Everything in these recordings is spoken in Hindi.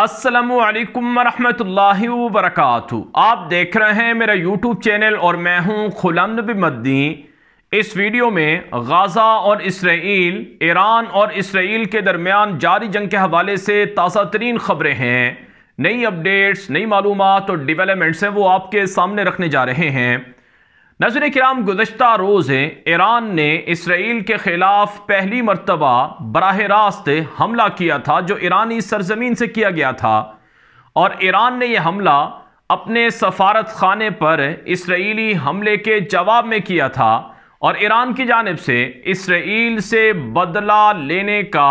असलकम वरहमतुल्लाहि वरक आप देख रहे हैं मेरा यूट्यूब चैनल और मैं हूं खुलम नबी मद्दी इस वीडियो में गाज़ा और इसराइल ईरान और इसराइल के दरमियान जारी जंग के हवाले से ताज़ा तरीन ख़बरें हैं नई अपडेट्स नई मालूम और डिवेलपमेंट्स हैं वो आपके सामने रखने जा रहे हैं नजर कराम गुजशत रोज़ ईरान ने इसराइल के ख़िलाफ़ पहली मरतबा बरह रास्त हमला किया था जो ईरानी सरजमीन से किया गया था और ईरान ने यह हमला अपने सफारत खाने पर इसराइली हमले के जवाब में किया था और ईरान की जानब से इसराइल से बदला लेने का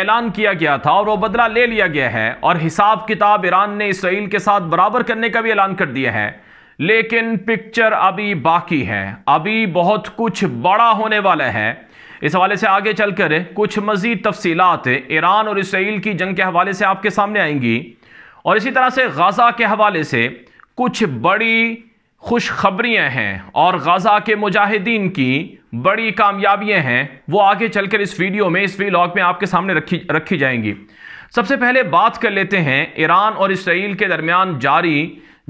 ऐलान किया गया था और वह बदला ले लिया गया है और हिसाब किताब ईरान ने इसराइल के साथ बराबर करने का भी ऐलान कर दिया है लेकिन पिक्चर अभी बाकी है अभी बहुत कुछ बड़ा होने वाला है इस हवाले से आगे चलकर कुछ मजीद तफसीत ईरान और इसराइल की जंग के हवाले से आपके सामने आएंगी और इसी तरह से गज़ा के हवाले से कुछ बड़ी खुशखबरियाँ हैं और गज़ा के मुजाहिदीन की बड़ी कामयाबियाँ हैं वो आगे चलकर इस वीडियो में इस वीलॉग में आपके सामने रखी रखी जाएंगी सबसे पहले बात कर लेते हैं ईरान और इसराइल के दरमियान जारी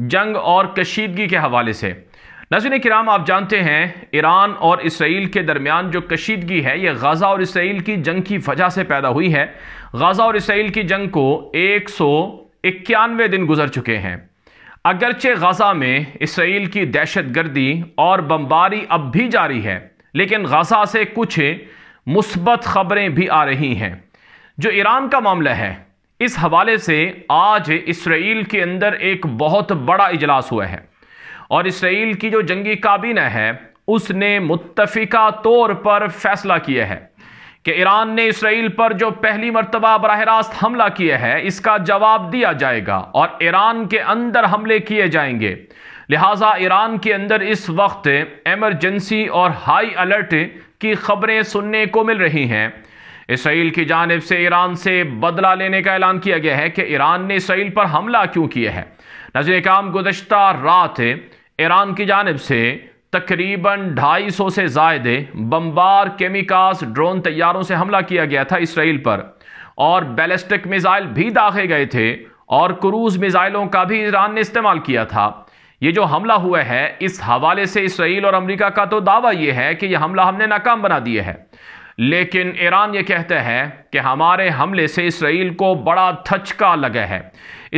जंग और कशीदगी के हवाले से नजर कराम आप जानते हैं ईरान और इसराइल के दरमियान जो कशीदगी है यह गाज़ा और इसराइल की जंग की वजह से पैदा हुई है गाज़ा और इसराइल की जंग को एक सौ इक्यानवे दिन गुजर चुके हैं अगरचे गाज़ा में इसराइल की दहशत गर्दी और बम्बारी अब भी जारी है लेकिन गाज़ा से कुछ मुस्बत खबरें भी आ रही हैं जो ईरान का मामला है इस हवाले से आज इसराइल के अंदर एक बहुत बड़ा इजलास हुआ है और इसराइल की जो जंगी काबीना है उसने मुतफिका तौर पर फैसला किया है कि ईरान ने इसराइल पर जो पहली मरतबा बरह रास्त हमला किया है इसका जवाब दिया जाएगा और ईरान के अंदर हमले किए जाएंगे लिहाजा ईरान के अंदर इस वक्त एमरजेंसी और हाई अलर्ट की खबरें सुनने को मिल रही हैं इसराइल की जानब से ईरान से बदला लेने का ऐलान किया गया है कि ईरान ने इसराइल पर हमला क्यों किया है नजर काम गुजशत रात ईरान की जानब से तकरीबन ढाई सौ से जायद बम्बार केमिकास ड्रोन तैयारों से हमला किया गया था इसराइल पर और बैलिस्टिक मिज़ाइल भी दाखे गए थे और क्रूज मिज़ाइलों का भी ईरान ने इस्तेमाल किया था ये जो हमला हुआ है इस हवाले से इसराइल और अमेरिका का तो दावा यह है कि यह हमला हमने नाकाम बना दिया है लेकिन ईरान ये कहता है कि हमारे हमले से इसराइल को बड़ा थचका लगा है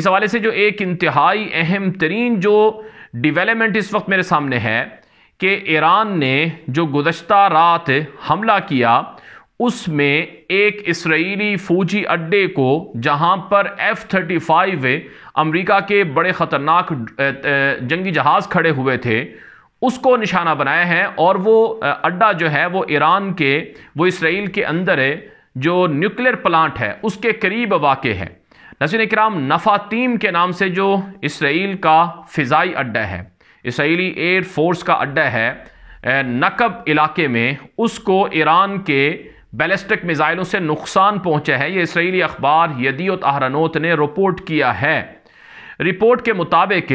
इस हवाले से जो एक इंतहाई अहम तरीन जो डिवेलपमेंट इस वक्त मेरे सामने है कि ईरान ने जो गुजशत रात हमला किया उसमें एक इसराइली फौजी अड्डे को जहां पर एफ थर्टी फाइव अमरीका के बड़े ख़तरनाक जंगी जहाज़ खड़े हुए थे उसको निशाना बनाया है और वो अड्डा जो है वो ईरान के वो इसराइल के अंदर है जो न्यूक्लियर प्लांट है उसके करीब वाक़ है नसीन कराम नफातीम के नाम से जो इसराइल का फ़िज़ाई अड्डा है इसराइली एयर फोर्स का अड्डा है नकब इलाके में उसको ईरान के बैलिस्टिक मिज़ाइलों से नुकसान पहुँचा है ये इसराइली अखबार यदीत आहरानोत ने रिपोर्ट किया है रिपोर्ट के मुताबिक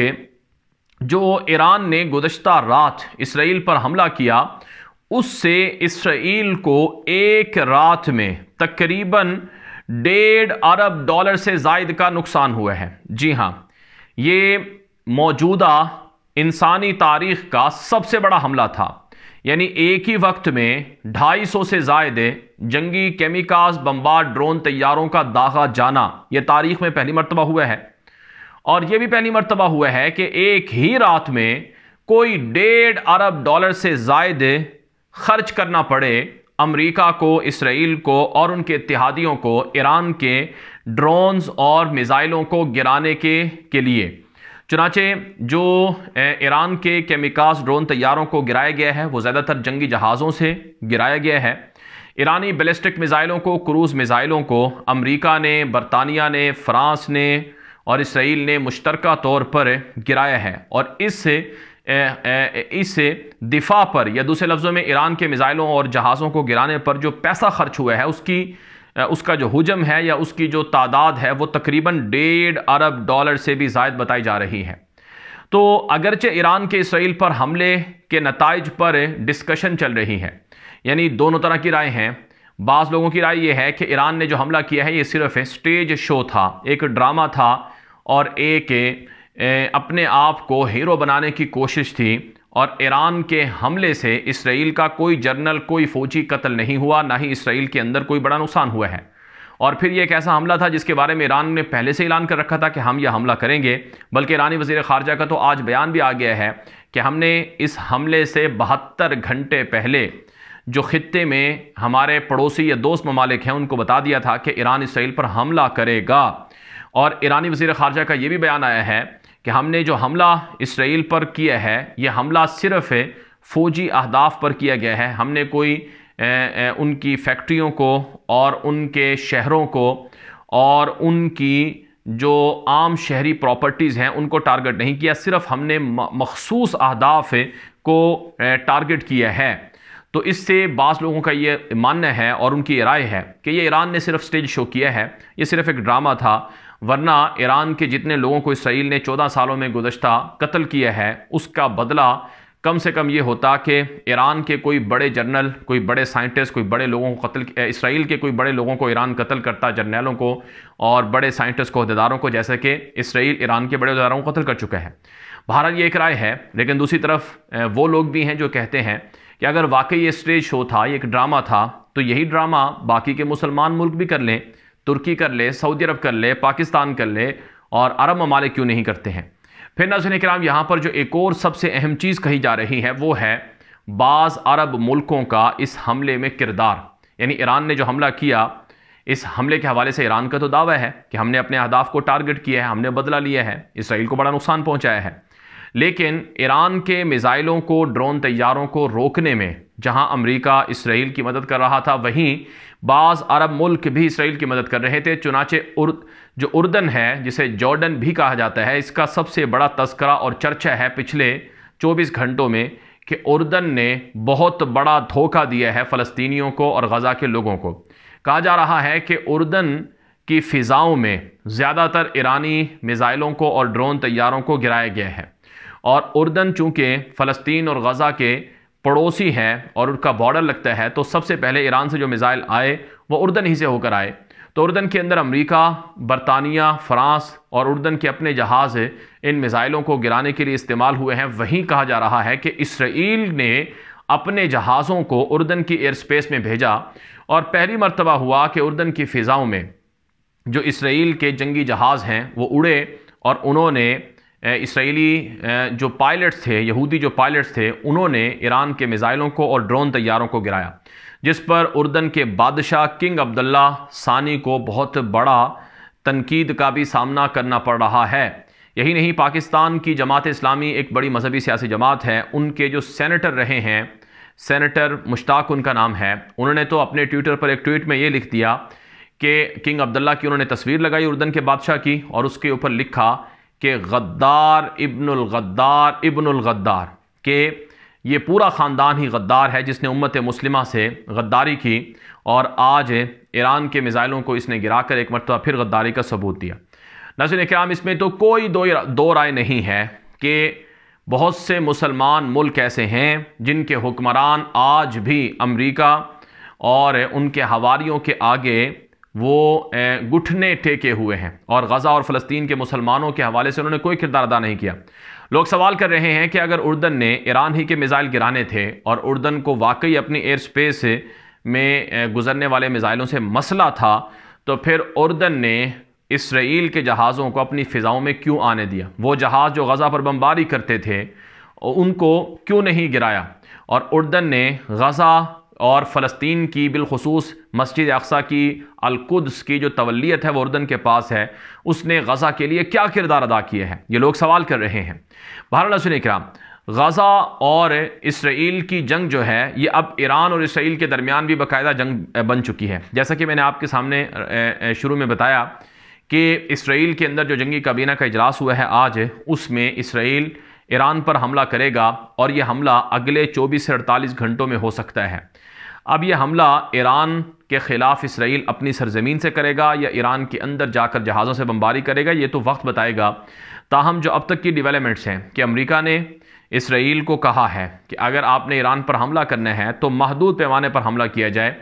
जो ईरान ने गुजशत रात इसराइल पर हमला किया उससे इसराइल को एक रात में तकरीबन डेढ़ अरब डॉलर से जायद का नुकसान हुआ है जी हाँ ये मौजूदा इंसानी तारीख का सबसे बड़ा हमला था यानी एक ही वक्त में 250 से जायद जंगी केमिकाज बम्बार ड्रोन तैयारों का दागा जाना यह तारीख में पहली मरतबा हुआ है और यह भी पहली मरतबा हुआ है कि एक ही रात में कोई डेढ़ अरब डॉलर से जायद खर्च करना पड़े अमरीका को इसराइल को और उनके इतिहादियों को ईरान के ड्रोन्स और मिज़ाइलों को गिराने के के लिए चुनाचे जो ईरान के केमिकास ड्रोन तैयारों को गिराया गया है वो ज़्यादातर जंगी जहाज़ों से गिराया गया है ईरानी बैलिस्टिक मिज़ाइलों को क्रूज़ मिज़ाइलों को अमरीका ने बरतानिया ने फ्रांस ने और इसराइल ने मुश्तरका तौर पर गिराया है और इससे इससे दिफा पर या दूसरे लफ्ज़ों में ईरान के मिज़ाइलों और जहाज़ों को गिराने पर जो पैसा खर्च हुआ है उसकी उसका जो हजम है या उसकी जो तादाद है वो तकरीबन डेढ़ अरब डॉलर से भी जायद बताई जा रही है तो अगरचे ईरान के इसराइल पर हमले के नतज पर डिस्कशन चल रही है यानी दोनों तरह की राय हैं बाज़ लोगों की राय यह है कि ईरान ने जो हमला किया है ये सिर्फ स्टेज शो था एक ड्रामा था और ए के अपने आप को हीरो बनाने की कोशिश थी और ईरान के हमले से इसराइल का कोई जर्नल कोई फौजी कत्ल नहीं हुआ ना ही इसराइल के अंदर कोई बड़ा नुकसान हुआ है और फिर ये एक ऐसा हमला था जिसके बारे में ईरान ने पहले से ऐलान कर रखा था कि हम यह हमला करेंगे बल्कि ईरानी वजीर खारजा का तो आज बयान भी आ गया है कि हमने इस हमले से बहत्तर घंटे पहले जो ख़त्े में हमारे पड़ोसी या दोस्त ममालिक हैं उनको बता दिया था कि ईरान इसराइल पर हमला करेगा और ईरानी वजीर खारजा का ये भी बयान आया है कि हमने जो हमला इसराइल पर किया है यह हमला सिर्फ फ़ौजी अहदाफ पर किया गया है हमने कोई ए, ए, उनकी फैक्ट्रियों को और उनके शहरों को और उनकी जो आम शहरी प्रॉपर्टीज़ हैं उनको टारगेट नहीं किया सिर्फ हमने मखसूस अहदाफ को टारगेट किया है तो इससे बाज़ लोगों का ये मानना है और उनकी राय है कि ये ईरान ने सिर्फ स्टेज शो किया है ये सिर्फ एक ड्रामा था वरना ईरान के जितने लोगों को इसराइल ने चौदह सालों में गुजशत कत्ल किया है उसका बदला कम से कम ये होता कि ईरान के कोई बड़े जनरल कोई बड़े साइंटिस्ट कोई बड़े लोगों को कत्ल इसराइल के कोई बड़े लोगों को ईरान कत्ल करता जर्नलों को और बड़े साइंटिस्ट को अहदेदारों को जैसे कि इसराइल ईरान के बड़े अहदेदारों को कत्ल कर चुका है भारत ये एक राय है लेकिन दूसरी तरफ वो लोग भी हैं जो कहते हैं कि अगर वाकई ये स्टेज शो था ये एक ड्रामा था तो यही ड्रामा बाकी के मुसलमान मुल्क भी कर लें तुर्की कर ले सऊदी अरब कर ले पाकिस्तान कर ले और अरब ममालिक क्यों नहीं करते हैं फिर नाजन कराम यहाँ पर जो एक और सबसे अहम चीज़ कही जा रही है वो है बाज़ अरब मुल्कों का इस हमले में किरदार यानी ईरान ने जो हमला किया इस हमले के हवाले से ईरान का तो दावा है कि हमने अपने अहदाफ को टारगेट किया है हमने बदला लिया है इसराइल को बड़ा नुकसान पहुंचाया है लेकिन ईरान के मिज़ाइलों को ड्रोन तैयारों को रोकने में जहां अमेरिका इसराइल की मदद कर रहा था वहीं बाज़ अरब मुल्क भी इसराइल की मदद कर रहे थे चुनाचे उर्द जो उर्दन है जिसे जॉर्डन भी कहा जाता है इसका सबसे बड़ा तस्करा और चर्चा है पिछले 24 घंटों में कि उर्दन ने बहुत बड़ा धोखा दिया है फ़लस्तीनियों को और गज़ा के लोगों को कहा जा रहा है कि उर्दन की फ़िज़ाओं में ज़्यादातर ईरानी मिज़ाइलों को और ड्रोन तैयारों को गिराया गया है और उर्दन चूँकि फ़लस्तीन और गज़ा के पड़ोसी हैं और उनका बॉर्डर लगता है तो सबसे पहले ईरान से जो मिज़ाइल आए वो उर्दन ही से होकर आए तो उर्दन के अंदर अमेरिका बरतानिया फ्रांस और उर्दन के अपने जहाज़ इन मिज़ाइलों को गिराने के लिए इस्तेमाल हुए हैं वहीं कहा जा रहा है कि इसराइल ने अपने जहाज़ों को उर्दन की एयर स्पेस में भेजा और पहली मरतबा हुआ कि उर्दन की फ़िज़ाओं में जो इसराइल के जंगी जहाज़ हैं वो उड़े और उन्होंने इसराइली जो पायलट्स थे यहूदी जो पायलट्स थे उन्होंने ईरान के मिज़ाइलों को और ड्रोन तैयारों को गिराया जिस पर उर्दन के बादशाह किंग अब्दुल्ला सानी को बहुत बड़ा तनकीद का भी सामना करना पड़ रहा है यही नहीं पाकिस्तान की जमात इस्लामी एक बड़ी मजहबी सियासी जमात है उनके जो सैनिटर रहे हैं सैनिटर मुश्ताक उनका नाम है उन्होंने तो अपने ट्विटर पर एक ट्वीट में ये लिख दिया कि किंग अब्दुल्ला की उन्होंने तस्वीर लगाई उर्दन के बादशाह की और उसके ऊपर लिखा कि गद्दार इब्नुल गद्दार इब्नुल गद्दार के ये पूरा ख़ानदान ही गद्दार है जिसने उम्मत मुस्लिमा से गद्दारी की और आज ईरान के मिज़ाइलों को इसने गिरा कर एक मरतबा फिर गद्दारी का सबूत दिया नजर कराम इसमें तो कोई दो दो राय नहीं है कि बहुत से मुसलमान मुल्क ऐसे हैं जिनके हुक्मरान आज भी अमरीका और उनके हवारीयों के आगे वो घुटने टेके हुए हैं और गज़ा और फ़लस्तीन के मुसलमानों के हवाले से उन्होंने कोई किरदार अदा नहीं किया लोग सवाल कर रहे हैं कि अगर उर्दन ने ईरान ही के मिज़ाइल गिराने थे और उर्दन को वाकई अपनी एयर स्पेस में गुजरने वाले मिज़ाइलों से मसला था तो फिर उर्दन ने इसराइल के जहाज़ों को अपनी फ़िज़ाओं में क्यों आने दिया वो जहाज़ जो गज़ा पर बमबारी करते थे उनको क्यों नहीं गिराया और उर्दन ने गज़ा और फ़लस्तीन की बिलखसूस मस्जिद अक्सा की अलकुद्स की जो तवलीत है वो उर्दन के पास है उसने गज़ा के लिए क्या किरदार अदा किए हैं ये लोग सवाल कर रहे हैं भारत सुन कराम गज़ा और इसराइल की जंग जो है ये अब ईरान और इसराइल के दरमियान भी बाकायदा जंग बन चुकी है जैसा कि मैंने आपके सामने शुरू में बताया कि इसराइल के अंदर जो जंगी काबीना का इजलास हुआ है आज उसमें इसराइल ईरान पर हमला करेगा और यह हमला अगले 24 से 48 घंटों में हो सकता है अब यह हमला ईरान के ख़िलाफ़ इसराइल अपनी सरजमीन से करेगा या ईरान के अंदर जाकर जहाज़ों से बमबारी करेगा ये तो वक्त बताएगा ताहम जो अब तक की डिवेलपमेंट्स हैं कि अमरीका ने इसराइल को कहा है कि अगर आपने ईरान पर हमला करना है तो महदूद पैमाने पर हमला किया जाए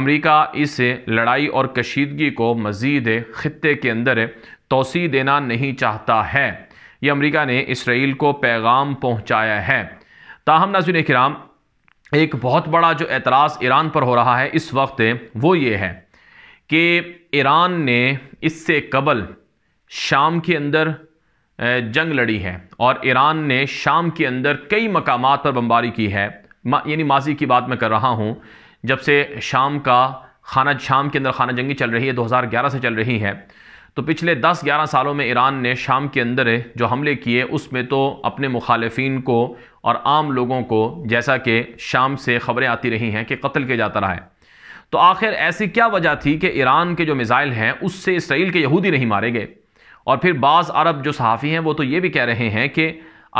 अमरीका इस लड़ाई और कशीदगी को मज़ीद ख़त्े के अंदर तोसी देना नहीं चाहता है ये अमरीका ने इसराइल को पैगाम पहुँचाया है ताहम नजुन कराम एक बहुत बड़ा जो एतराज़ ईरान पर हो रहा है इस वक्त वो ये है कि ईरान ने इससे कबल शाम के अंदर जंग लड़ी है और ईरान ने शाम के अंदर कई मकाम पर बमबारी की है मा, यानी माजी की बात मैं कर रहा हूँ जब से शाम का खाना शाम के अंदर खाना जंगी चल रही है 2011 से चल रही है तो पिछले 10-11 सालों में ईरान ने शाम के अंदर जो हमले किए उसमें तो अपने मुखालफन को और आम लोगों को जैसा कि शाम से खबरें आती रही हैं कि कत्ल किया जाता रहा है तो आखिर ऐसी क्या वजह थी कि ईरान के जो मिज़ाइल हैं उससे इसराइल के यहूदी नहीं मारे गए और फिर बाज़ अरब जो सहाफ़ी हैं वो तो ये भी कह रहे हैं कि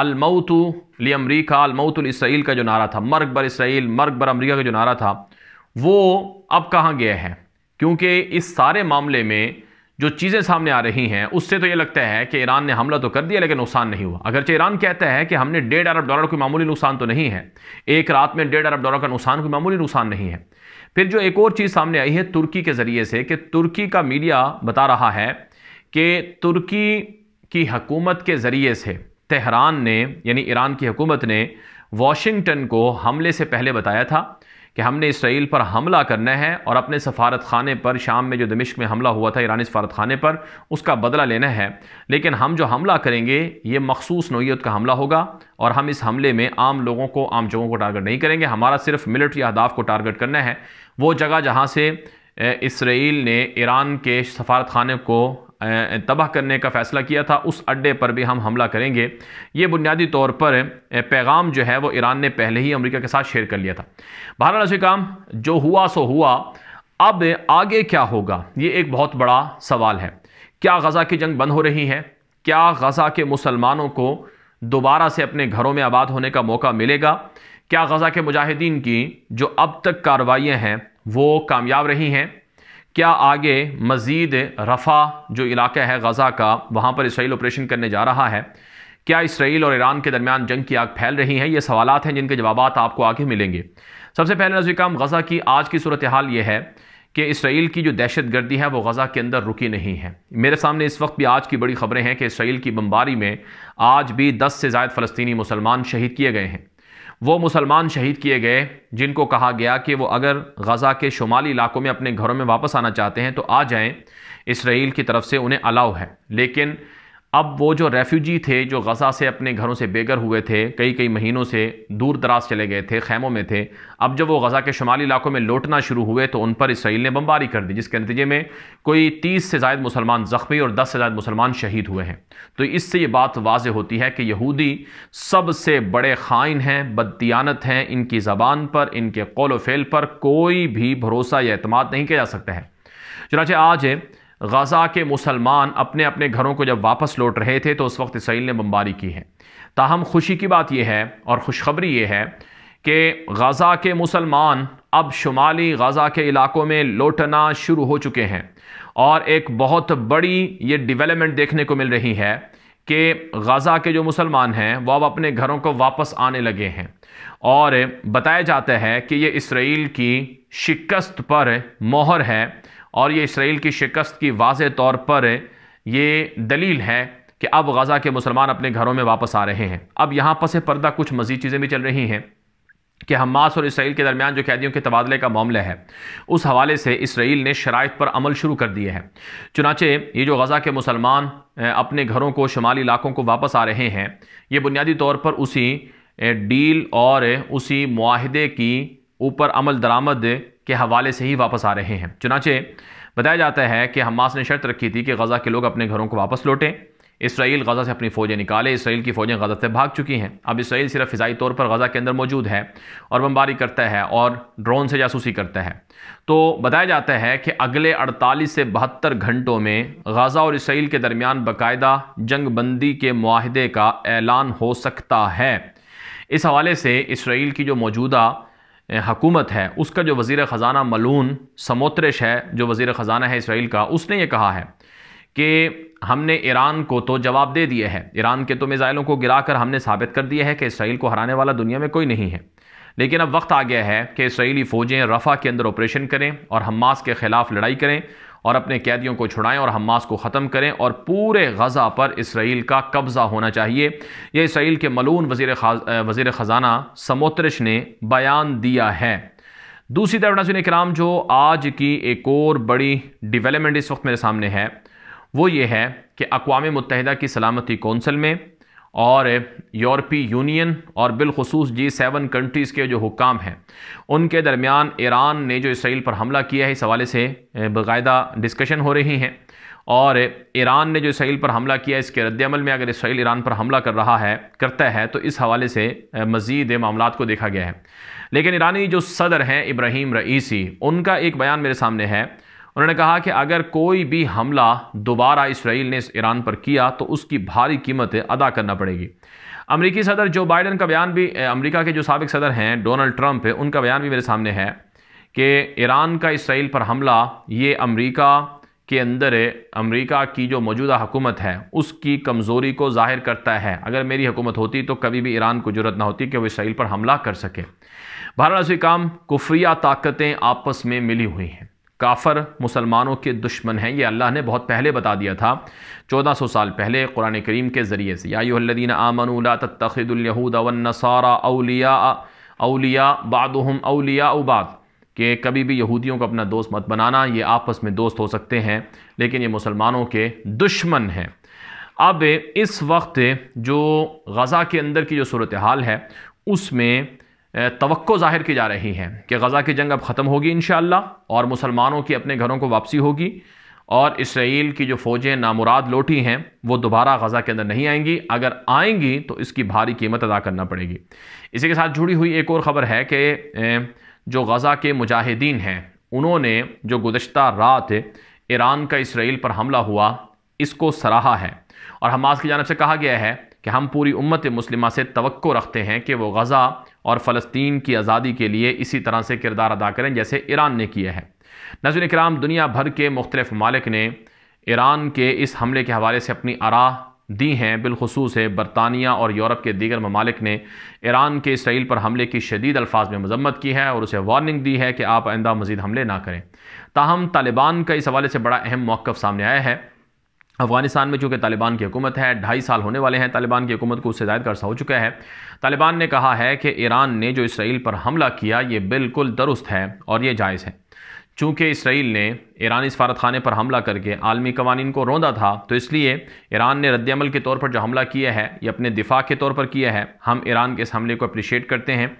अलमऊतु लियमरीका इसराइल का जो नारा था मर्ग बर इसराइल मर्ग बर अमरीका का जो नारा था वो अब कहाँ गया है क्योंकि इस सारे मामले में जो चीज़ें सामने आ रही हैं उससे तो ये लगता है कि ईरान ने हमला तो कर दिया लेकिन नुकसान नहीं हुआ अगरचे ईरान कहता है कि हमने डेढ़ अरब डॉलर कोई मामूली नुकसान तो नहीं है एक रात में डेढ़ अरब डॉलर का नुकसान कोई मामूली नुकसान नहीं है फिर जो एक और चीज़ सामने आई है तुर्की के ज़रिए से कि तुर्की का मीडिया बता रहा है कि तुर्की की हकूमत के ज़रिए से तहरान ने यानी ईरान की हकूमत ने वॉशिंगटन को हमले से पहले बताया था कि हमने इसराइल पर हमला करना है और अपने सफारत खाने पर शाम में जो दमिश्क में हमला हुआ था ईरानी सफारत खाने पर उसका बदला लेना है लेकिन हम जो हमला करेंगे ये मखसूस नोयत का हमला होगा और हम इस हमले में आम लोगों को आम जगहों को टारगेट नहीं करेंगे हमारा सिर्फ मिलिट्री अहदाफ को टारगेट करना है वो जगह जहाँ से इसराइल ने ईरान के सफारत खाने को तबाह करने का फ़ैसला किया था उस अड्डे पर भी हम हमला करेंगे ये बुनियादी तौर पर पैगाम जो है वो ईरान ने पहले ही अमरीका के साथ शेयर कर लिया था से काम जो हुआ सो हुआ अब आगे क्या होगा ये एक बहुत बड़ा सवाल है क्या गज़ा की जंग बंद हो रही है क्या गज़ा के मुसलमानों को दोबारा से अपने घरों में आबाद होने का मौका मिलेगा क्या गज़ा के मुजाहिदीन की जो अब तक कार्रवाइयाँ हैं वो कामयाब रही हैं क्या आगे मज़ीद रफ़ा जो इलाका है गज़ा का वहाँ पर इसराइल ऑपरेशन करने जा रहा है क्या इसराइल और ईरान के दरमियान जंग की आग फैल रही है ये सवाल हैं जिनके जवाब आपको आगे मिलेंगे सबसे पहले नजरिकाम गज़ा की आज की सूरत हाल ये है कि इसराइल की जो दहशत गर्दी है वो गज़ा के अंदर रुकी नहीं है मेरे सामने इस वक्त भी आज की बड़ी खबरें हैं कि इसराइल की बम्बारी में आज भी दस से ज़ायद फ़लस्तनी मुसलमान शहीद किए गए हैं वो मुसलमान शहीद किए गए जिनको कहा गया कि वो अगर गज़ा के शुमाली इलाकों में अपने घरों में वापस आना चाहते हैं तो आ जाएं इसराइल की तरफ से उन्हें अलाउ है लेकिन अब वो जो रेफ्यूजी थे जो गज़ा से अपने घरों से बेघर हुए थे कई कई महीनों से दूर दराज चले गए थे खैमों में थे अब जब वो गज़ा के शुमाली इलाकों में लौटना शुरू हुए तो उन पर इसराइल ने बमबारी कर दी जिसके नतीजे में कोई तीस से ज़ायद मुसलमान ज़ख्मी और दस से ज़ायद मुसलमान शहीद हुए हैं तो इससे ये बात वाज होती है कि यहूदी सबसे बड़े खाइन हैं बदतियानत हैं इनकी ज़बान पर इनके कौल फेल पर कोई भी भरोसा या अतमाद नहीं किया जा सकता है चुनाचे आज गज़ा के मुसलमान अपने अपने घरों को जब वापस लौट रहे थे तो उस वक्त इसराइल ने बमबारी की है ताहम खुशी की बात यह है और खुशखबरी ये है कि गज़ा के मुसलमान अब शुमाली गज़ा के इलाकों में लौटना शुरू हो चुके हैं और एक बहुत बड़ी ये डिवेलपमेंट देखने को मिल रही है कि गज़ा के जो मुसलमान हैं वो अब अपने घरों को वापस आने लगे हैं और बताया जाता है कि ये इसराइल की शिकस्त पर मोहर है और ये इसराइल की शिकस्त की वाज तौर पर ये दलील है कि अब गज़ा के मुसलमान अपने घरों में वापस आ रहे हैं अब यहाँ पस पर्दा कुछ मज़ीद चीज़ें भी चल रही हैं कि हमास और इसराइल के दरमियान जो कैदियों के तबादले का मामला है उस हवाले से इसराइल ने शराइ पर अमल शुरू कर दिए हैं चुनाचे ये जो गज़ा के मुसलमान अपने घरों को शुमाली इलाकों को वापस आ रहे हैं ये बुनियादी तौर पर उसी डील और उसी माहदे की ऊपर अमल दरामद के हवाले से ही वापस आ रहे हैं चुनाचे बताया जाता है कि हमास ने शर्त रखी थी कि गज़ा के लोग अपने घरों को वापस लौटें इसराइल गज़ा से अपनी फ़ौजें निकाले इसराइल की फ़ौजें गज़ा से भाग चुकी हैं अब इसराइल सिर्फ फ़िज़ाई तौर पर गज़ा के अंदर मौजूद है और बमबारी करता है और ड्रोन से जासूसी करता है तो बताया जाता है कि अगले 48 से बहत्तर घंटों में गज़ा और इसराइल के दरमियान बाकायदा जंग बंदी के माहदे का ऐलान हो सकता है इस हवाले से इसराइल की जो मौजूदा हकूमत है उसका जो वज़ी ख़ज़ाना मलून समोत्रश है जो वज़ी ख़ज़ाना है इसराइल का उसने ये कहा है कि हमने ईरान को तो जवाब दे दिया है ईरान के तो मिज़ाइलों को गिरा कर हमने साबित कर दिया है कि इसराइल को हराने वाला दुनिया में कोई नहीं है लेकिन अब वक्त आ गया है कि इसराइली फ़ौजें रफ़ा के अंदर ऑपरेशन करें और हमास के ख़िलाफ़ लड़ाई करें और अपने कैदियों को छुड़ाएं और हमास को ख़त्म करें और पूरे गज़ा पर इसराइल का कब्ज़ा होना चाहिए यह इसराइल के मलून वजीर खा, वजीर ख़जाना समोत्रश ने बयान दिया है दूसरी तरफ नाजिन कराम जो आज की एक और बड़ी डिवेलपमेंट इस वक्त मेरे सामने है वो ये है कि अकवा मुतहदा की सलामती कौंसिल में और यूरोपीय यूनियन और बिलखसूस जी सेवन कंट्रीज़ के जो हुकाम हैं उनके दरमियान ईरान ने जो इसराइल पर हमला किया है इस हवाले से बाकायदा डिस्कशन हो रही हैं और ईरान ने जो इसराइल पर हमला किया इसके रद्दमल में अगर इसराइल ईरान पर हमला कर रहा है करता है तो इस हवाले से मज़ीद मामला को देखा गया है लेकिन ईरानी जो सदर हैं इब्राहिम रईसी उनका एक बयान मेरे सामने है उन्होंने कहा कि अगर कोई भी हमला दोबारा इसराइल ने इस ईरान पर किया तो उसकी भारी कीमतें अदा करना पड़ेगी अमरीकी सदर जो बाइडन का बयान भी अमरीका के जो सबक सदर हैं डोनाल्ड ट्रंप है उनका बयान भी मेरे सामने है कि ईरान का इसराइल पर हमला ये अमरीका के अंदर अमरीका की जो मौजूदा हुकूमत है उसकी कमज़ोरी को जाहिर करता है अगर मेरी हुकूमत होती तो कभी भी ईरान को जरूरत ना होती कि वो इसराइल पर हमला कर सके भारत काम कुफरिया ताकतें आपस में मिली हुई हैं काफ़र मुसलमानों के दुश्मन हैं ये अल्लाह ने बहुत पहले बता दिया था 1400 साल पहले कुरान करीम के ज़रिए से यादीन आमनला तखिदुलहूद वसारा अलिया अलिया बाद अलिया उबाद के कभी भी यहूदियों को अपना दोस्त मत बनाना ये आपस में दोस्त हो सकते हैं लेकिन ये मुसलमानों के दुश्मन हैं अब इस वक्त जो गज़ा के अंदर की जो सूरत हाल है उसमें तो ज़ाहिर की जा रही है कि गज़ा की जंग अब ख़त्म होगी इन और मुसलमानों की अपने घरों को वापसी होगी और इसराइल की जो फ़ौजें नामुराद लौटी हैं वो दोबारा गज़ा के अंदर नहीं आएंगी अगर आएंगी तो इसकी भारी कीमत अदा करना पड़ेगी इसी के साथ जुड़ी हुई एक और ख़बर है कि जो गज़ा के मुजाहिदीन हैं उन्होंने जो गुज्त रात ईरान का इसराइल पर हमला हुआ इसको सराहा है और हमास की जानब से कहा गया है कि हम पूरी उम्मत मुस्लिमा से तो रखते हैं कि वो गज़ा और फ़लस्तीन की आज़ादी के लिए इसी तरह से किरदार अदा करें जैसे ईरान ने किया है नजर कराम दुनिया भर के मुख्तलिफ ममालिक ने ईरान के इस हमले के हवाले से अपनी आरा दी हैं बिलखसूस है बरतानिया और यूरोप के दीगर ममालिक ने ईरान के इसराइल पर हमले की शदीद अल्फाज में मजम्मत की है और उसे वार्निंग दी है कि आप आइंदा मजीद हमले ना करें ताहम तालिबान का इस हवाले से बड़ा अहम मौक़ सामने आया है अफगानिस्तान में चूँकि तालिबान की हुकूमत है ढाई साल होने वाले हैं तालिबान की हुकूमत को उससे ज़ायद कर्जा हो चुका है तालिबान ने कहा है कि ईरान ने जो इसराइल पर हमला किया ये बिल्कुल दुरुस्त है और ये जायज़ है चूँकि इसराइल ने ईरानी सफारत खाने पर हमला करके आलमी कवानीन को रोंदा था तो इसलिए ईरान ने रद्दमल के तौर पर जो हमला किया है ये अपने दिफा के तौर पर किया है हम ईरान के इस हमले को अप्रिशिएट करते हैं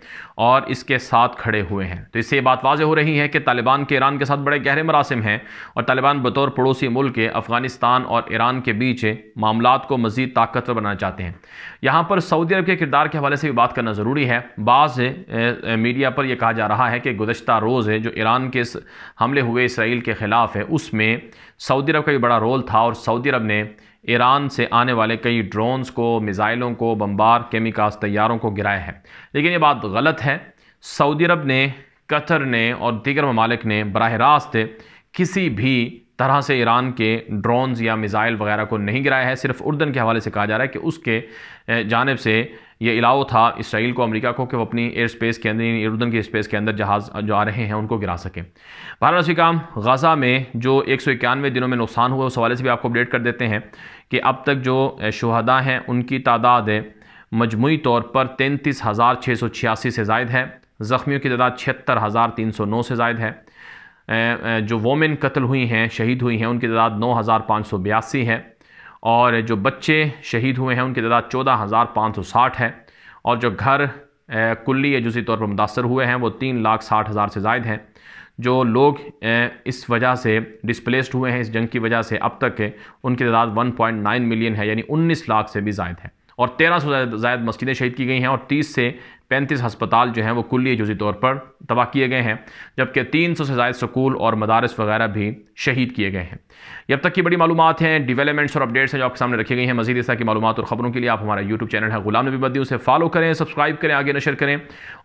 और इसके साथ खड़े हुए हैं तो इससे ये बात वाजह हो रही है कि तालिबान के ईरान के साथ बड़े गहरे मरासम हैं और तालिबान बतौर पड़ोसी मुल्क अफ़गानिस्तान और ईरान के बीच मामला को मज़ीद ताकतवर बनाना चाहते हैं यहाँ पर सऊदी अरब के किरदार के हवाले से भी बात करना ज़रूरी है बाज़ मीडिया पर यह कहा जा रहा है कि गुजशत रोज़ जो ईरान के हमले हुए इसराइल के ख़िलाफ़ है उसमें सऊदी अरब का भी बड़ा रोल था और सऊदी अरब ने ईरान से आने वाले कई ड्रोन्स को मिज़ाइलों को बम्बार केमिकास तैयारों को गिराया है लेकिन ये बात गलत है सऊदी अरब ने कतर ने और दीगर ममालिक ने बरह रास्त किसी भी तरह से ईरान के ड्रोन्स या मिज़ाइल वगैरह को नहीं गिराया है सिर्फ उर्दन के हवाले से कहा जा रहा है कि उसके जानब से ये इलाव था इसराइल को अमेरिका को कि वो अपनी एयर स्पेस के अंदर उर्दन के स्पेस के अंदर जहाज़ जो आ रहे हैं उनको गिरा सकें भारत काम गज़ा में जो एक सौ इक्यानवे दिनों में नुकसान हुआ उस हवाले से भी आपको अपडेट कर देते हैं कि अब तक जो शहदा हैं उनकी तादाद मजमू तौर पर तैंतीस हज़ार छः सौ छियासी से जायद है ज़ख्मियों की तादाद छिहत्तर हज़ार तीन सौ नौ से जायद है जो वोमेन कत्ल हुई हैं शहीद हुई हैं उनकी तादाद नौ हज़ार पाँच सौ बयासी है और जो बच्चे शहीद हुए हैं उनकी तादाद चौदह हज़ार पाँच सौ साठ है और जो घर कुल्ली या जुजी तौर पर मुतासर हुए हैं वो तीन लाख साठ हज़ार से जायद हैं जो लोग इस वजह से डिसप्लेसड हुए हैं इस जंग की वजह से अब तक उनकी तादाद वन पॉइंट नाइन मिलियन है यानी उन्नीस लाख से भी जायद है और तेरह सौ जायद मस्जिदें शहीद की गई हैं और तीस से पैंतीस हस्पताल जो हैं वो कुल्ली जुजी तौर पर तबाह किए गए हैं जबकि तीन सौ से ज़ायद स्कूल और मदारस वगैरह भी शहीद किए गए हैं जब अब तक की बड़ी मालूम हैं डिवेलपमेंट्स और अपडेट्स हैं जो आपके सामने रखी गई हैं मजीद इस तरह की मालूम और ख़बरों के लिए आप हमारा यूट्यूब चैनल है गुलाम नबी बदी उसे फॉलो करें सब्सक्राइब करें आगे नशर करें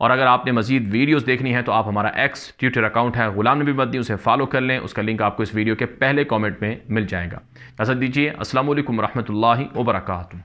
और अगर आपने मजीद वीडियोज़ देखनी है तो आप हमारा एक्स ट्विटर अकाउंट है गुलाम नबी बदी उसे फॉलो कर लें उसका लिंक आपको इस वीडियो के पहले कॉमेंट में मिल जाएगा असर दीजिए असल वरहमल वर्का